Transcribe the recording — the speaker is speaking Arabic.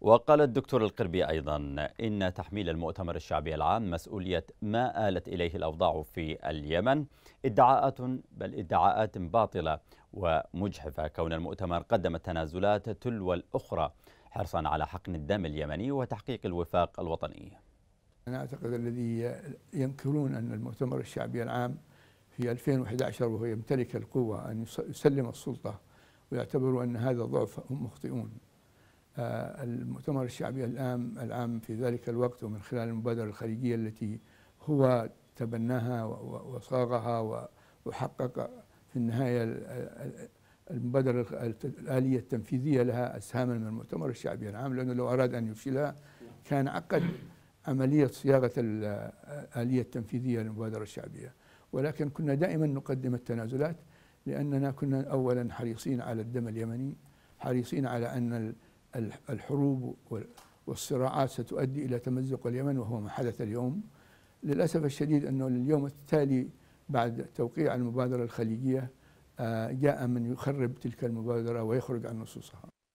وقال الدكتور القربي أيضا إن تحميل المؤتمر الشعبي العام مسؤولية ما آلت إليه الأوضاع في اليمن ادعاءات بل ادعاءات باطلة ومجحفة كون المؤتمر قدم التنازلات تلو الأخرى حرصا على حقن الدم اليمني وتحقيق الوفاق الوطني أنا أعتقد الذي ينكرون أن المؤتمر الشعبي العام في 2011 وهو يمتلك القوة أن يسلم السلطة ويعتبروا أن هذا ضعف هم مخطئون آه، المؤتمر الشعبي العام العام في ذلك الوقت ومن خلال المبادرة الخليجية التي هو تبناها وصاغها وحقق في النهاية المبادرة الآلية التنفيذية لها أسهاما من المؤتمر الشعبي العام لأنه لو أراد أن يفشلها كان عقد عملية صياغة الآلية التنفيذية للمبادرة الشعبية ولكن كنا دائما نقدم التنازلات لأننا كنا أولا حريصين على الدم اليمني حريصين على أن الحروب والصراعات ستؤدي إلى تمزق اليمن وهو ما حدث اليوم للأسف الشديد أنه اليوم التالي بعد توقيع المبادرة الخليجية آه، جاء من يخرب تلك المبادرة ويخرج عن نصوصها